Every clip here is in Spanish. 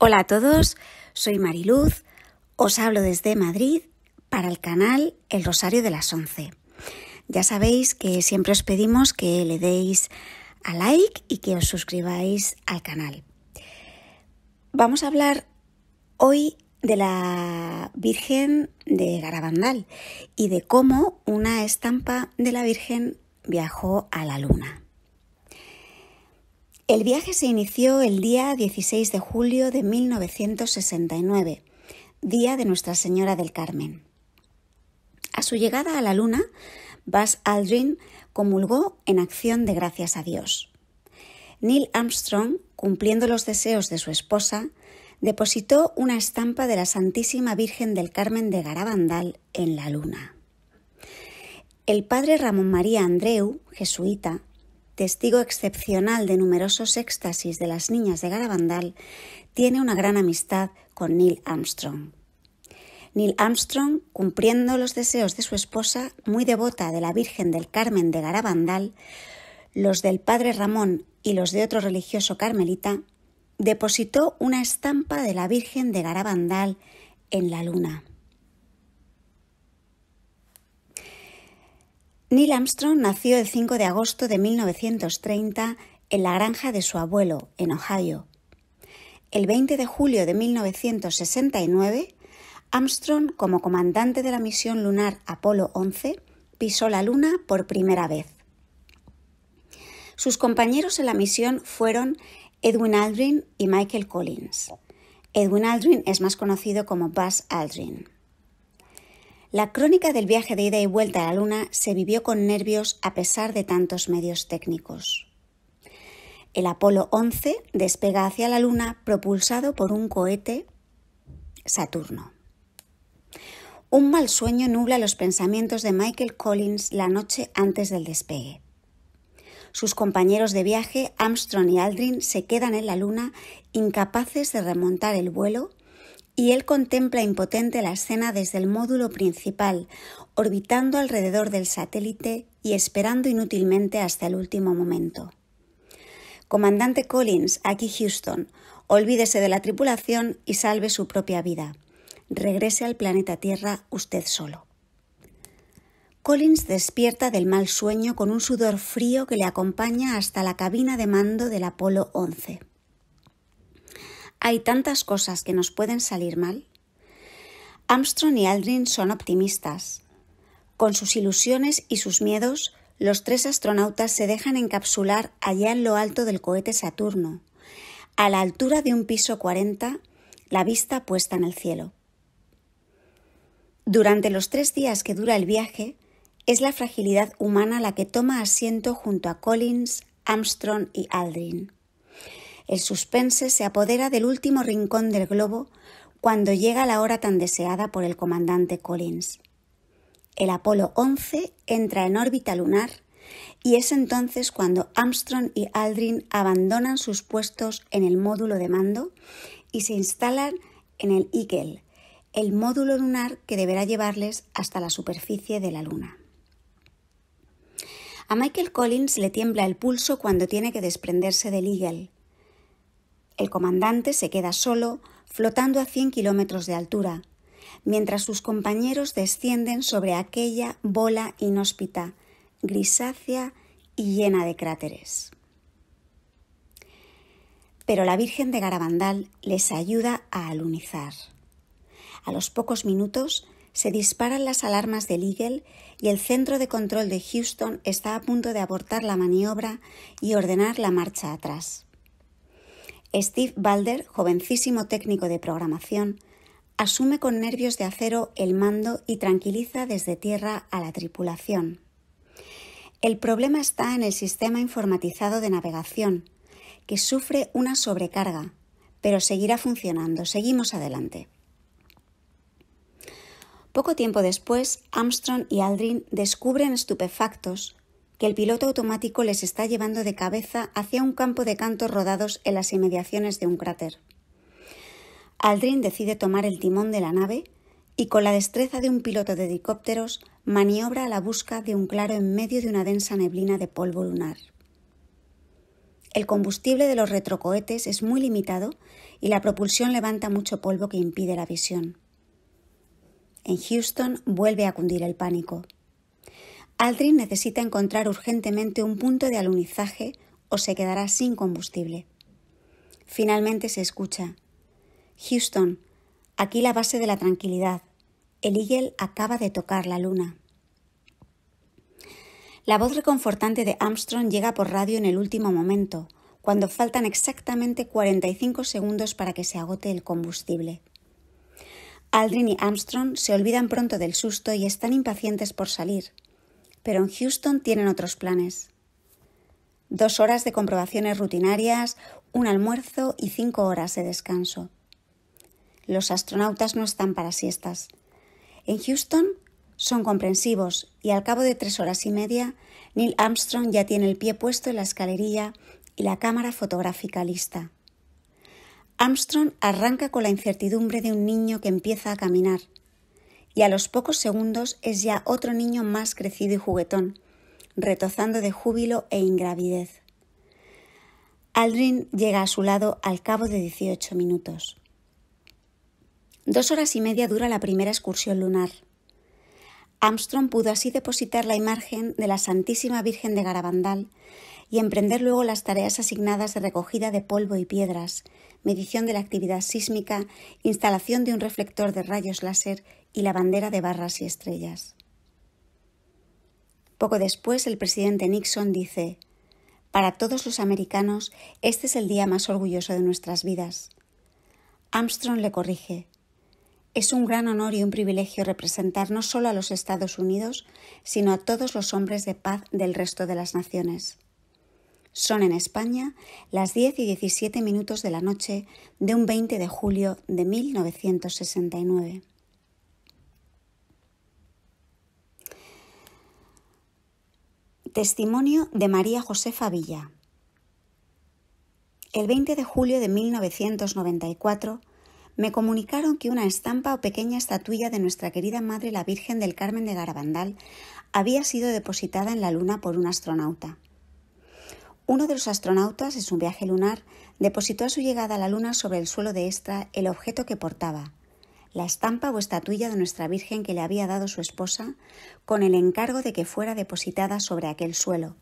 Hola a todos, soy Mariluz, os hablo desde Madrid para el canal El Rosario de las Once. Ya sabéis que siempre os pedimos que le deis a like y que os suscribáis al canal. Vamos a hablar hoy de la Virgen de Garabandal y de cómo una estampa de la Virgen viajó a la Luna. El viaje se inició el día 16 de julio de 1969, día de Nuestra Señora del Carmen. A su llegada a la Luna, Buzz Aldrin comulgó en acción de gracias a Dios. Neil Armstrong, cumpliendo los deseos de su esposa, depositó una estampa de la Santísima Virgen del Carmen de Garabandal en la Luna. El padre Ramón María Andreu, jesuita, testigo excepcional de numerosos éxtasis de las niñas de Garabandal, tiene una gran amistad con Neil Armstrong. Neil Armstrong, cumpliendo los deseos de su esposa, muy devota de la Virgen del Carmen de Garabandal, los del padre Ramón y los de otro religioso carmelita, depositó una estampa de la Virgen de Garabandal en la luna. Neil Armstrong nació el 5 de agosto de 1930 en la granja de su abuelo, en Ohio. El 20 de julio de 1969, Armstrong, como comandante de la misión lunar Apolo 11, pisó la Luna por primera vez. Sus compañeros en la misión fueron Edwin Aldrin y Michael Collins. Edwin Aldrin es más conocido como Buzz Aldrin. La crónica del viaje de ida y vuelta a la Luna se vivió con nervios a pesar de tantos medios técnicos. El Apolo 11 despega hacia la Luna propulsado por un cohete Saturno. Un mal sueño nubla los pensamientos de Michael Collins la noche antes del despegue. Sus compañeros de viaje, Armstrong y Aldrin, se quedan en la Luna incapaces de remontar el vuelo y él contempla impotente la escena desde el módulo principal, orbitando alrededor del satélite y esperando inútilmente hasta el último momento. Comandante Collins, aquí Houston, olvídese de la tripulación y salve su propia vida. Regrese al planeta Tierra usted solo. Collins despierta del mal sueño con un sudor frío que le acompaña hasta la cabina de mando del Apolo 11. Hay tantas cosas que nos pueden salir mal. Armstrong y Aldrin son optimistas. Con sus ilusiones y sus miedos, los tres astronautas se dejan encapsular allá en lo alto del cohete Saturno, a la altura de un piso 40, la vista puesta en el cielo. Durante los tres días que dura el viaje, es la fragilidad humana la que toma asiento junto a Collins, Armstrong y Aldrin. El suspense se apodera del último rincón del globo cuando llega la hora tan deseada por el comandante Collins. El Apolo 11 entra en órbita lunar y es entonces cuando Armstrong y Aldrin abandonan sus puestos en el módulo de mando y se instalan en el Eagle, el módulo lunar que deberá llevarles hasta la superficie de la Luna. A Michael Collins le tiembla el pulso cuando tiene que desprenderse del Eagle, el comandante se queda solo, flotando a 100 kilómetros de altura, mientras sus compañeros descienden sobre aquella bola inhóspita, grisácea y llena de cráteres. Pero la Virgen de Garabandal les ayuda a alunizar. A los pocos minutos se disparan las alarmas del Eagle y el centro de control de Houston está a punto de abortar la maniobra y ordenar la marcha atrás. Steve Balder, jovencísimo técnico de programación, asume con nervios de acero el mando y tranquiliza desde tierra a la tripulación. El problema está en el sistema informatizado de navegación, que sufre una sobrecarga, pero seguirá funcionando. Seguimos adelante. Poco tiempo después, Armstrong y Aldrin descubren estupefactos que el piloto automático les está llevando de cabeza hacia un campo de cantos rodados en las inmediaciones de un cráter. Aldrin decide tomar el timón de la nave y con la destreza de un piloto de helicópteros maniobra a la busca de un claro en medio de una densa neblina de polvo lunar. El combustible de los retrocohetes es muy limitado y la propulsión levanta mucho polvo que impide la visión. En Houston vuelve a cundir el pánico. Aldrin necesita encontrar urgentemente un punto de alunizaje o se quedará sin combustible. Finalmente se escucha. Houston, aquí la base de la tranquilidad. El Eagle acaba de tocar la luna. La voz reconfortante de Armstrong llega por radio en el último momento, cuando faltan exactamente 45 segundos para que se agote el combustible. Aldrin y Armstrong se olvidan pronto del susto y están impacientes por salir pero en Houston tienen otros planes. Dos horas de comprobaciones rutinarias, un almuerzo y cinco horas de descanso. Los astronautas no están para siestas. En Houston son comprensivos y al cabo de tres horas y media, Neil Armstrong ya tiene el pie puesto en la escalerilla y la cámara fotográfica lista. Armstrong arranca con la incertidumbre de un niño que empieza a caminar y a los pocos segundos es ya otro niño más crecido y juguetón, retozando de júbilo e ingravidez. Aldrin llega a su lado al cabo de 18 minutos. Dos horas y media dura la primera excursión lunar. Armstrong pudo así depositar la imagen de la Santísima Virgen de Garabandal y emprender luego las tareas asignadas de recogida de polvo y piedras, medición de la actividad sísmica, instalación de un reflector de rayos láser y la bandera de barras y estrellas. Poco después, el presidente Nixon dice, Para todos los americanos, este es el día más orgulloso de nuestras vidas. Armstrong le corrige, Es un gran honor y un privilegio representar no solo a los Estados Unidos, sino a todos los hombres de paz del resto de las naciones. Son en España las 10 y 17 minutos de la noche de un 20 de julio de 1969. Testimonio de María Josefa Villa. El 20 de julio de 1994 me comunicaron que una estampa o pequeña estatuilla de nuestra querida Madre la Virgen del Carmen de Garabandal había sido depositada en la Luna por un astronauta. Uno de los astronautas, en su viaje lunar, depositó a su llegada a la Luna sobre el suelo de esta el objeto que portaba, la estampa o estatuilla de nuestra Virgen que le había dado su esposa, con el encargo de que fuera depositada sobre aquel suelo.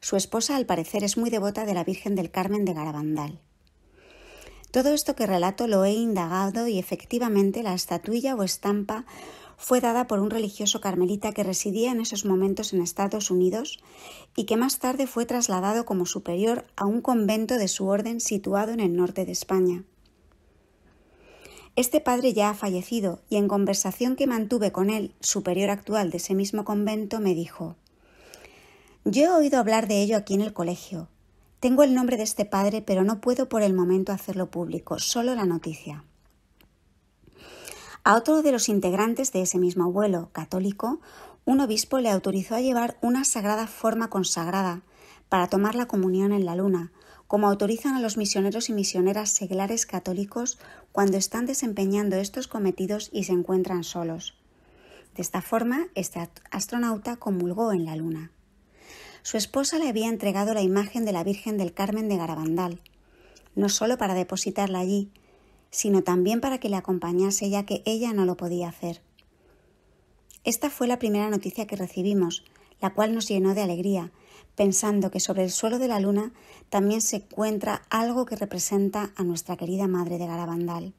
Su esposa, al parecer, es muy devota de la Virgen del Carmen de Garabandal. Todo esto que relato lo he indagado y efectivamente la estatuilla o estampa fue dada por un religioso carmelita que residía en esos momentos en Estados Unidos y que más tarde fue trasladado como superior a un convento de su orden situado en el norte de España. Este padre ya ha fallecido y en conversación que mantuve con él, superior actual de ese mismo convento, me dijo Yo he oído hablar de ello aquí en el colegio. Tengo el nombre de este padre, pero no puedo por el momento hacerlo público, solo la noticia. A otro de los integrantes de ese mismo abuelo, católico, un obispo le autorizó a llevar una sagrada forma consagrada para tomar la comunión en la luna, como autorizan a los misioneros y misioneras seglares católicos cuando están desempeñando estos cometidos y se encuentran solos. De esta forma, este astronauta comulgó en la Luna. Su esposa le había entregado la imagen de la Virgen del Carmen de Garabandal, no solo para depositarla allí, sino también para que le acompañase ya que ella no lo podía hacer. Esta fue la primera noticia que recibimos, la cual nos llenó de alegría, pensando que sobre el suelo de la luna también se encuentra algo que representa a nuestra querida Madre de Garabandal.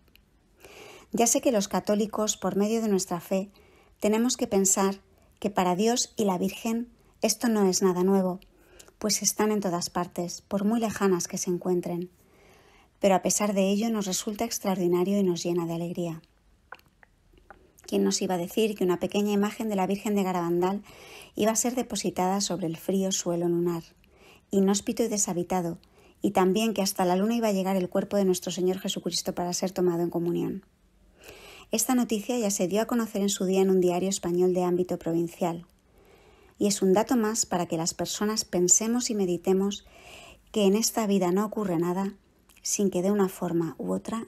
Ya sé que los católicos, por medio de nuestra fe, tenemos que pensar que para Dios y la Virgen esto no es nada nuevo, pues están en todas partes, por muy lejanas que se encuentren. Pero a pesar de ello nos resulta extraordinario y nos llena de alegría nos iba a decir que una pequeña imagen de la Virgen de Garabandal iba a ser depositada sobre el frío suelo lunar, inhóspito y deshabitado, y también que hasta la luna iba a llegar el cuerpo de nuestro Señor Jesucristo para ser tomado en comunión? Esta noticia ya se dio a conocer en su día en un diario español de ámbito provincial. Y es un dato más para que las personas pensemos y meditemos que en esta vida no ocurre nada sin que de una forma u otra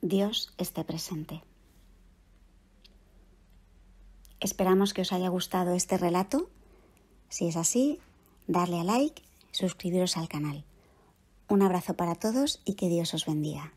Dios esté presente. Esperamos que os haya gustado este relato. Si es así, darle a like, suscribiros al canal. Un abrazo para todos y que Dios os bendiga.